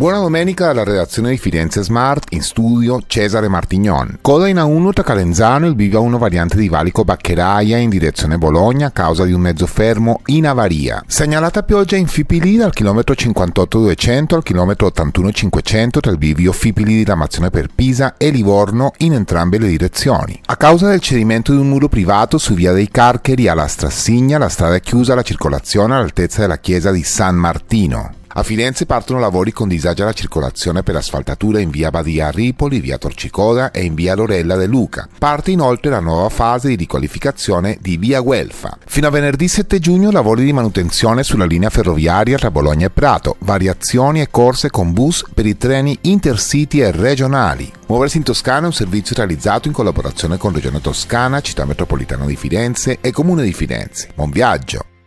Buona domenica dalla redazione di Firenze Smart, in studio Cesare Martignon. Coda in A1 tra Calenzano e il Viva 1 variante di Valico Baccheraia in direzione Bologna a causa di un mezzo fermo in avaria. Segnalata pioggia in Fipili dal chilometro 58-200 al chilometro 81-500 tra il bivio Fipili di Ramazione per Pisa e Livorno in entrambe le direzioni. A causa del cedimento di un muro privato su via dei Carcheri alla Strassigna, la strada è chiusa alla circolazione all'altezza della chiesa di San Martino. A Firenze partono lavori con disagio alla circolazione per asfaltature in via Badia Ripoli, via Torcicoda e in via Lorella De Luca. Parte inoltre la nuova fase di riqualificazione di via Guelfa. Fino a venerdì 7 giugno lavori di manutenzione sulla linea ferroviaria tra Bologna e Prato, variazioni e corse con bus per i treni intercity e regionali. Muoversi in Toscana è un servizio realizzato in collaborazione con Regione Toscana, Città Metropolitana di Firenze e Comune di Firenze. Buon viaggio!